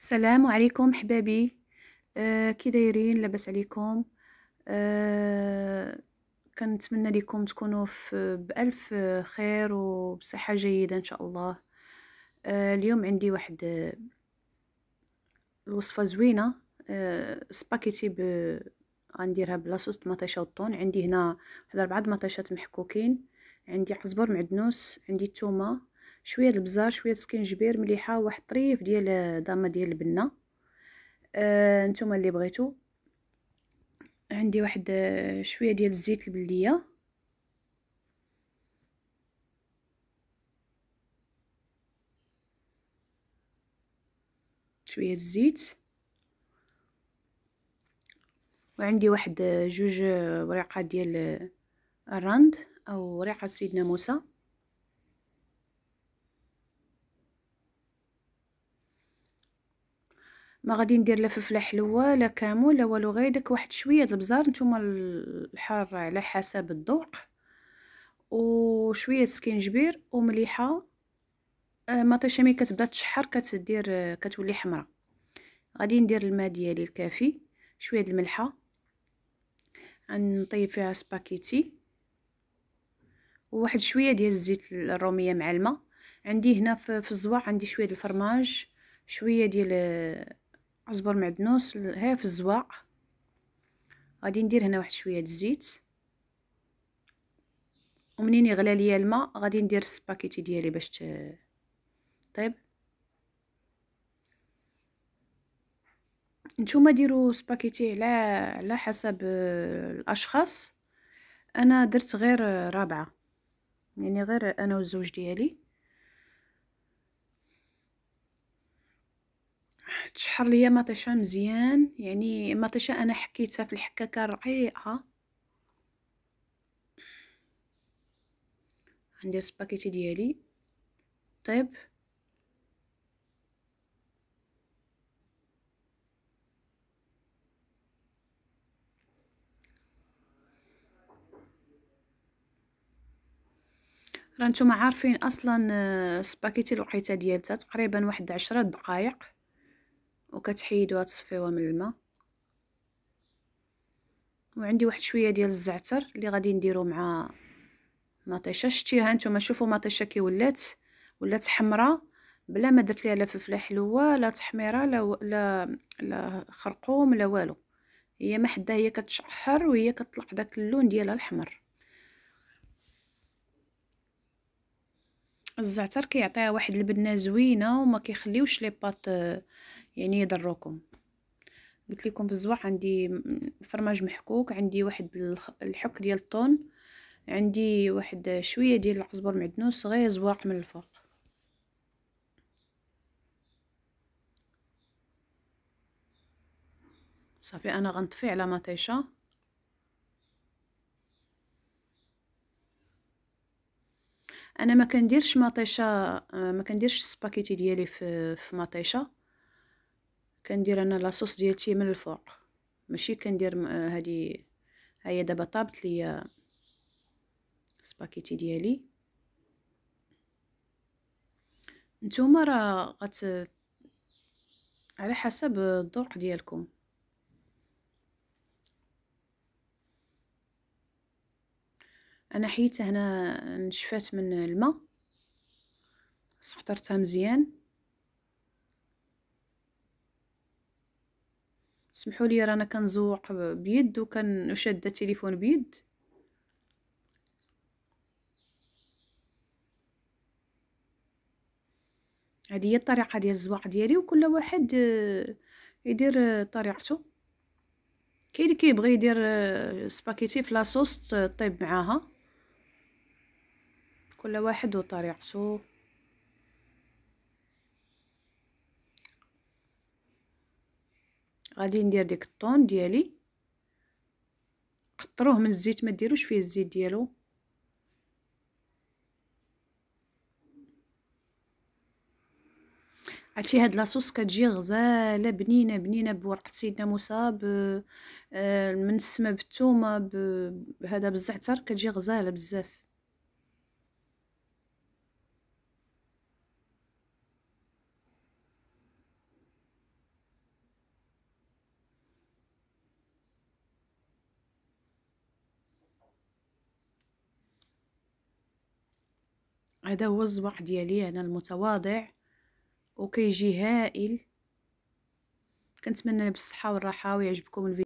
السلام عليكم حبابي آه كي دايرين لاباس عليكم آه كنتمنى لكم تكونوا في بالف خير وبصحه جيده ان شاء الله آه اليوم عندي واحد آه، الوصفه زوينه آه سباكيتي ب غنديرها بلاصوص طماطيشه والطون عندي هنا واحد اربعه طماطيشات محكوكين عندي قزبر معدنوس عندي الثومه شويه البزار شويه سكنجبير مليحه واحد طريف ديال ضامه ديال البنه آه نتوما اللي بغيتو عندي واحد آه، شويه ديال الزيت البلديه شويه الزيت وعندي واحد آه، جوج آه، وريقات ديال الرند او ورقه سيدنا موسى ما غادي ندير لا فلفله حلوه لا كامو لا والو غير داك واحد شويه د البزار نتوما الحاره على حسب الذوق وشويه سكينجبير ومليحه مطيشه آه، ملي كتبدا تشحر كتدير كتولي حمراء غادي ندير الماء ديالي الكافي شويه د الملحه غنطيب فيها سباكيتي وواحد شويه ديال الزيت الروميه مع الماء عندي هنا في الزواع عندي شويه الفرماج شويه ديال آه، عصبر معدنوس ها في الزواق غادي ندير هنا واحد شويه الزيت ومنين يغلى ليا الماء غادي ندير السباكيتي ديالي باش طيب نتوما ديروا سباكيتي على على حسب آه، الاشخاص انا درت غير آه، رابعه يعني غير انا والزوج ديالي واحد شحر ليا مطيشه مزيان يعني مطيشه انا حكيتها في الحكاكه رقيقه غندير سباكيتي ديالي طيب رانتوما عارفين اصلا آه، سباكيتي الوقيته ديالتها تقريبا واحد عشرة دقائق وكتحيدوها تصفيوها من الماء وعندي واحد شويه ديال الزعتر اللي غادي نديرو مع مطيشه شتيها نتوما شوفوا مطيشه كي ولات ولات حمراء بلا ما درت ليها لا فلفله حلوه لا تحميره لا لا لا خرقوم لا والو هي ما حدا هي كتشحر وهي كطلق داك اللون ديالها الاحمر الزعتر كيعطيها واحد البنه زوينه وما كيخليوش لي بات يعني يضروكم قلت لكم في الزواق عندي فرماج محكوك عندي واحد الحك ديال الطون عندي واحد شويه ديال العصبر معدنوس غير زواق من الفوق صافي انا غنطفي على مطيشه انا ما كنديرش مطيشه آه، ما كنديرش السباكيتي ديالي في في مطيشه كندير انا لاصوص ديالتي من الفوق ماشي كندير هذه آه، هي دابا طابت ليا السباكيتي ديالي نتوما راه غت على حسب الذوق ديالكم انا حيت هنا نشفات من الماء صحطرتها مزيان سمحوا لي رانا كنزوق بيد وكنشد التليفون بيد هذه هي الطريقه ديال الزواق ديالي وكل واحد آه، يدير آه، طريقته كاين اللي كيبغي يدير آه، سباكيتي في لاصوص طيب معاها كل واحد وطريقته غادي ندير ديك الطون ديالي قطروه من الزيت ما ديروش فيه الزيت ديالو عرفتي هاد لاصوص كتجي غزاله بنينه بنينه بورقه سيدنا موسى ب آه، من السما بالثومه بهذا بالزعتر كتجي غزاله بزاف هذا هو الصباع ديالي انا المتواضع وكيجي هائل كنتمنى بالصحه والراحه ويعجبكم الفيديو